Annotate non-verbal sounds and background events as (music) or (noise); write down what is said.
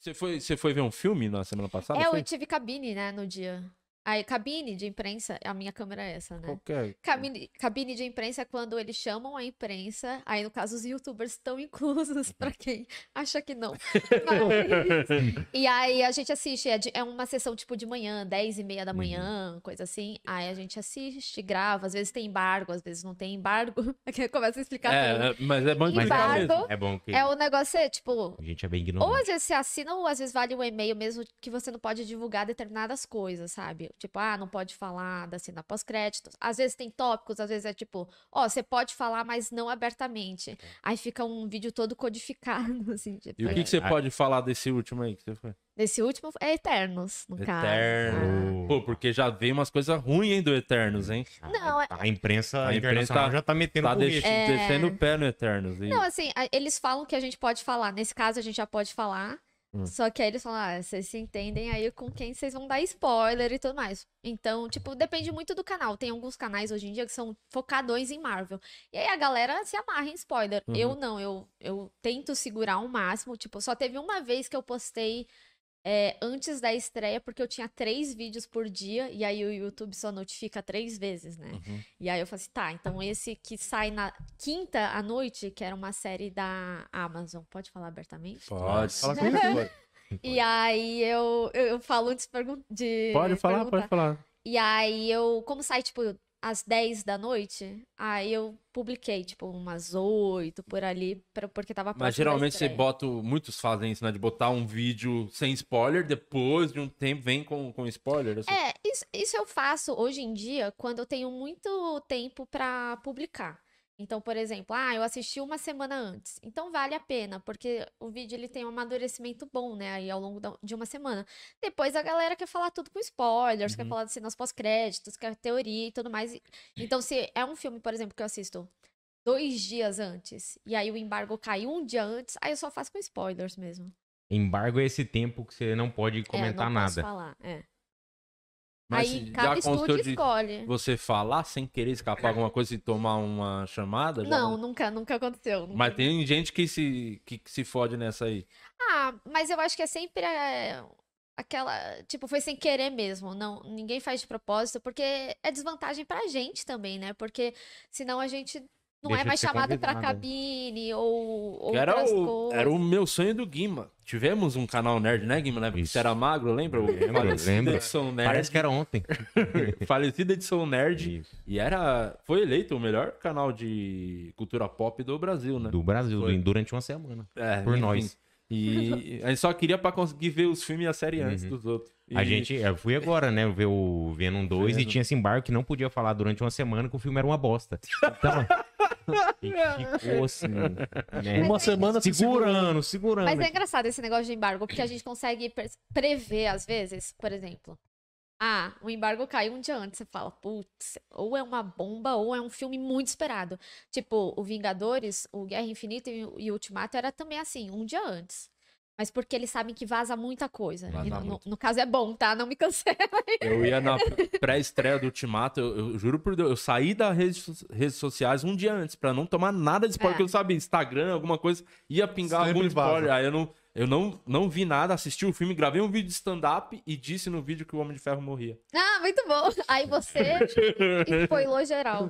Você foi, você foi ver um filme na semana passada? É, foi? eu tive cabine, né, no dia. Aí, cabine de imprensa, a minha câmera é essa, né? Okay. É? Cabine, cabine de imprensa é quando eles chamam a imprensa, aí no caso os youtubers estão inclusos, (laughs) para quem acha que não. Mas... (laughs) e aí a gente assiste, é, de, é, uma sessão tipo de manhã, 10 e meia da uhum. manhã, uhum. coisa assim. Aí a gente assiste, grava, às vezes tem embargo, às vezes não tem embargo. Aqui (laughs) começa a explicar é, tudo. É, mas é bom embargo é bom que... É o negócio, é tipo... A gente é bem ignorante. Ou às vezes você assina, ou às vezes vale um e-mail mesmo que você não pode divulgar determinadas coisas, sabe? Tipo, ah, não pode falar da cena pós-créditos. Às vezes tem tópicos, às vezes é tipo, ó, oh, você pode falar, mas não abertamente. Tá. Aí fica um vídeo todo codificado, (laughs) assim. Tipo, e o que, que você pode falar desse último aí que você foi? Desse último é Eternos, no Eterno. caso. Eterno. Ah. Pô, porque já veio umas coisas ruins, hein, do Eternos, hein? Ah, não, é... A imprensa, a imprensa tá, já tá metendo tá deixando, é... o pé no Eternos. E... Não, assim, eles falam que a gente pode falar. Nesse caso, a gente já pode falar. Hum. Só que aí eles falam, ah, vocês se entendem aí com quem vocês vão dar spoiler e tudo mais. Então, tipo, depende muito do canal. Tem alguns canais hoje em dia que são focadões em Marvel. E aí a galera se amarra em spoiler. Uhum. Eu não, eu, eu tento segurar o máximo. Tipo, só teve uma vez que eu postei é, antes da estreia, porque eu tinha três vídeos por dia, e aí o YouTube só notifica três vezes, né? Uhum. E aí eu falei assim, tá, então esse que sai na quinta à noite, que era uma série da Amazon, pode falar abertamente? Pode, fala (laughs) E aí eu, eu, falo antes de, de Pode falar, perguntar. pode falar. E aí eu, como sai, tipo, às 10 da noite, aí eu publiquei, tipo, umas 8 por ali, pra, porque tava Mas geralmente você bota, muitos fazem isso, né? De botar um vídeo sem spoiler, depois de um tempo vem com, com spoiler. Assim. É, isso, isso eu faço hoje em dia quando eu tenho muito tempo para publicar. Então, por exemplo, ah, eu assisti uma semana antes. Então vale a pena, porque o vídeo ele tem um amadurecimento bom, né? Aí ao longo de uma semana. Depois a galera quer falar tudo com spoilers, uhum. quer falar de cenas pós-créditos, quer teoria e tudo mais. Então, se é um filme, por exemplo, que eu assisto dois dias antes, e aí o embargo caiu um dia antes, aí eu só faço com spoilers mesmo. Embargo é esse tempo que você não pode comentar é, não nada. Posso falar, é. Mas aí cada estúdio de escolhe. Você falar sem querer escapar é. alguma coisa e tomar uma chamada? Não, já... nunca, nunca aconteceu. Nunca. Mas tem gente que se, que, que, se fode nessa aí. Ah, mas eu acho que é sempre é, aquela. Tipo, foi sem querer mesmo. Não, ninguém faz de propósito, porque é desvantagem pra gente também, né? Porque senão a gente não é Deixa é mais chamado para cabine ou outras era o, coisas. Era o meu sonho do Guima. Tivemos um canal nerd, né, Guima? Né? Você era magro, lembra? Lembro, lembro. Edição nerd. Parece que era ontem. (laughs) Falecida edição nerd. Isso. E era, foi eleito o melhor canal de cultura pop do Brasil, né? Do Brasil, foi. durante uma semana. É, por enfim. nós. E a gente só queria para conseguir ver os filmes e a série uhum. antes uhum. dos outros. E... A gente, eu fui agora, né, ver o Venom 2 e tinha esse embargo que não podia falar durante uma semana que o filme era uma bosta. Então, ficou assim, né? Uma é- semana segurando, segurando. Mas é engraçado esse negócio de embargo, porque a gente consegue prever, às vezes, por exemplo. Ah, o embargo caiu um dia antes. Você fala, putz, ou é uma bomba, ou é um filme muito esperado. Tipo, o Vingadores, o Guerra Infinita e o Ultimato era também assim, um dia antes. Mas porque eles sabem que vaza muita coisa. Vaza no, muito. no, caso é bom, tá? Não me cancela. Eu ia na (laughs) pré-estreia do Ultimato, eu, eu, juro por Deus, eu saí das redes, redes sociais um dia antes para não tomar nada de spoiler, é. que eu sabia, Instagram, alguma coisa, ia pingar Sempre algum spoiler. Vaza. Aí eu não, eu não, não vi nada, assisti o filme, gravei um vídeo de stand-up e disse no vídeo que o Homem de Ferro morria. Ah, muito bom! Aí você (laughs) spoilou geral.